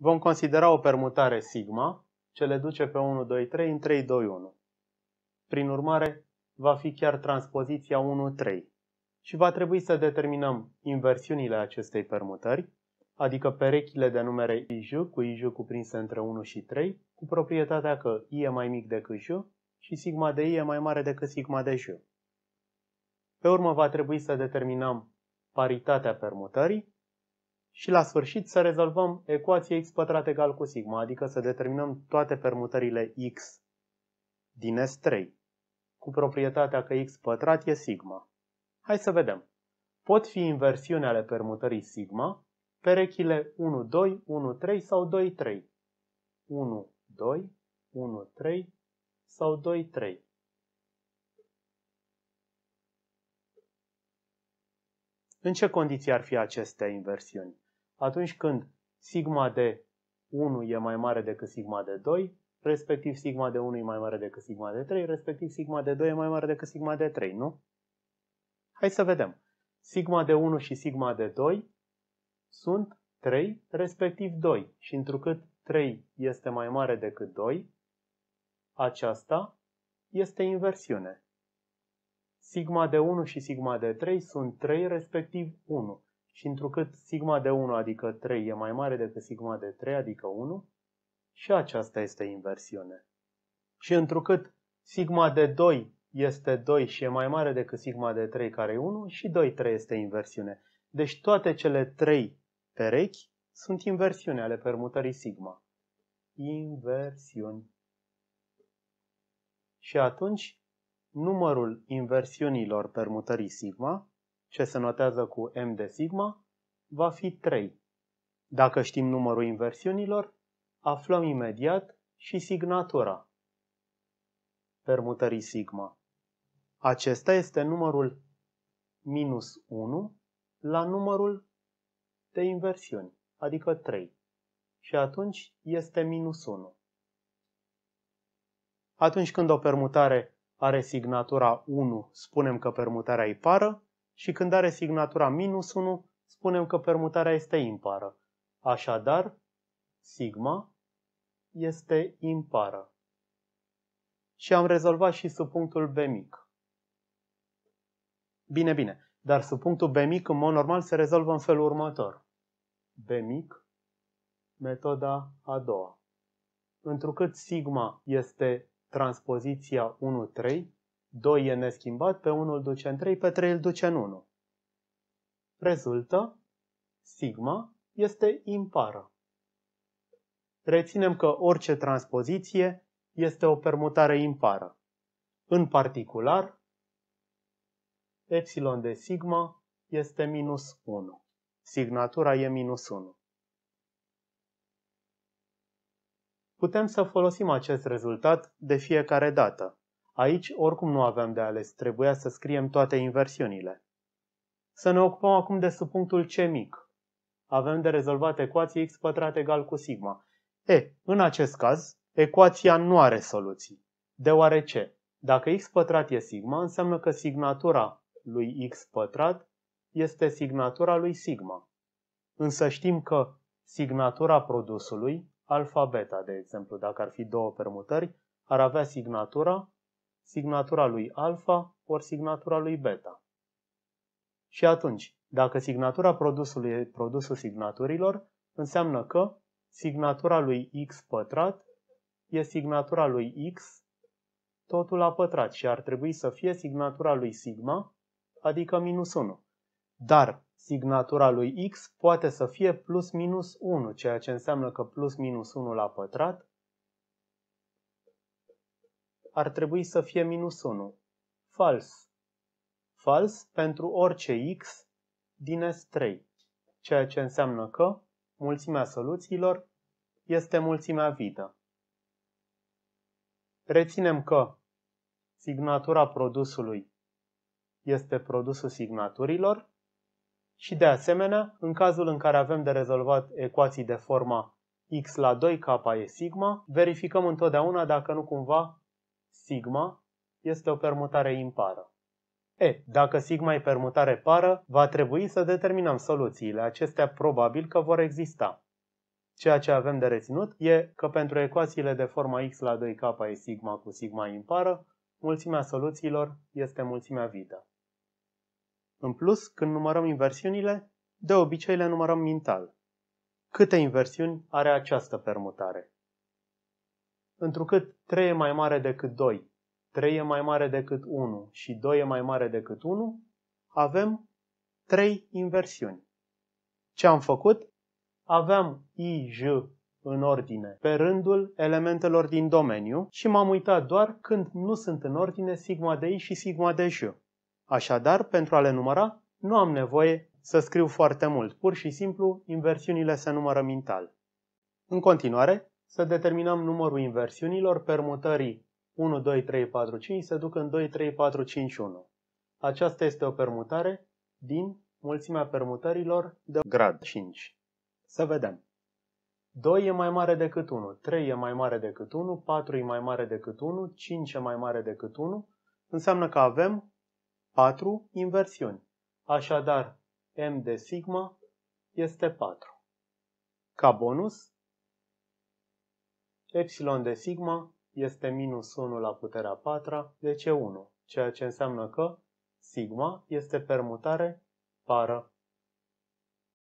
Vom considera o permutare sigma ce le duce pe 1, 2, 3 în 3, 2, 1. Prin urmare, va fi chiar transpoziția 1, 3 și va trebui să determinăm inversiunile acestei permutări, adică perechile de numere IJ cu IJ cuprinse între 1 și 3, cu proprietatea că I e mai mic decât J și sigma de I e mai mare decât sigma de J. Pe urmă va trebui să determinăm paritatea permutării, și la sfârșit să rezolvăm ecuația x pătrat egal cu sigma, adică să determinăm toate permutările x din S3 cu proprietatea că x pătrat e sigma. Hai să vedem. Pot fi inversiuni ale permutării sigma, perechile 1, 2, 1, 3 sau 2, 3. 1, 2, 1, 3 sau 2, 3. În ce condiții ar fi aceste inversiuni? atunci când sigma de 1 e mai mare decât sigma de 2, respectiv sigma de 1 e mai mare decât sigma de 3, respectiv sigma de 2 e mai mare decât sigma de 3, nu? Hai să vedem. Sigma de 1 și sigma de 2 sunt 3, respectiv 2. Și întrucât 3 este mai mare decât 2, aceasta este inversiune. Sigma de 1 și sigma de 3 sunt 3, respectiv 1 și întrucât sigma de 1, adică 3, e mai mare decât sigma de 3, adică 1, și aceasta este inversiune. Și întrucât sigma de 2 este 2 și e mai mare decât sigma de 3 care e 1 și 2, 3 este inversiune. Deci toate cele 3 perechi sunt inversiune ale permutării sigma. Inversiuni. Și atunci, numărul inversiunilor permutării sigma ce se notează cu m de sigma, va fi 3. Dacă știm numărul inversiunilor, aflăm imediat și signatura permutării sigma. Acesta este numărul minus 1 la numărul de inversiuni, adică 3. Și atunci este minus 1. Atunci când o permutare are signatura 1, spunem că permutarea e pară, și când are signatura minus 1, spunem că permutarea este impară. Așadar, sigma este impară. Și am rezolvat și sub punctul B mic. Bine, bine, dar sub punctul B mic în mod normal se rezolvă în felul următor. B mic, metoda a doua. Întrucât sigma este transpoziția 1, 3, 2 e neschimbat, pe 1 îl duce în 3, pe 3 îl duce în 1. Rezultă, sigma este impară. Reținem că orice transpoziție este o permutare impară. În particular, epsilon de sigma este minus 1. Signatura e minus 1. Putem să folosim acest rezultat de fiecare dată. Aici oricum nu aveam de ales, trebuia să scriem toate inversiunile. Să ne ocupăm acum de subpunctul C mic. Avem de rezolvat ecuația x pătrat egal cu sigma. E, în acest caz, ecuația nu are soluții, deoarece dacă x pătrat e sigma, înseamnă că signatura lui x pătrat este signatura lui sigma. Însă știm că signatura produsului, alfa beta, de exemplu, dacă ar fi două permutări, ar avea signatura signatura lui alfa ori signatura lui beta. Și atunci, dacă signatura produsului e produsul signaturilor, înseamnă că signatura lui x pătrat e signatura lui x totul la pătrat și ar trebui să fie signatura lui sigma, adică minus 1. Dar signatura lui x poate să fie plus minus 1, ceea ce înseamnă că plus minus 1 la pătrat ar trebui să fie minus 1. Fals. Fals pentru orice x din S3, ceea ce înseamnă că mulțimea soluțiilor este mulțimea vidă. Reținem că signatura produsului este produsul signaturilor și de asemenea, în cazul în care avem de rezolvat ecuații de forma x la 2 k e sigma, verificăm întotdeauna dacă nu cumva sigma este o permutare impară. E, dacă sigma e permutare pară, va trebui să determinăm soluțiile. Acestea probabil că vor exista. Ceea ce avem de reținut e că pentru ecuațiile de forma x la 2k e sigma cu sigma impară, mulțimea soluțiilor este mulțimea vită. În plus, când numărăm inversiunile, de obicei le numărăm mental. Câte inversiuni are această permutare? întrucât 3 e mai mare decât 2, 3 e mai mare decât 1 și 2 e mai mare decât 1, avem 3 inversiuni. Ce am făcut? Aveam I, J în ordine pe rândul elementelor din domeniu și m-am uitat doar când nu sunt în ordine sigma de I și sigma de J. Așadar, pentru a le număra, nu am nevoie să scriu foarte mult, pur și simplu inversiunile se numără mental. În continuare, să determinăm numărul inversiunilor permutării 1, 2, 3, 4, 5 se duc în 2, 3, 4, 5, 1. Aceasta este o permutare din mulțimea permutărilor de grad 5. Să vedem. 2 e mai mare decât 1, 3 e mai mare decât 1, 4 e mai mare decât 1, 5 e mai mare decât 1. Înseamnă că avem 4 inversiuni. Așadar, m de sigma este 4. Ca bonus, Epsilon de sigma este minus 1 la puterea 4, de c 1, ceea ce înseamnă că sigma este permutare pară.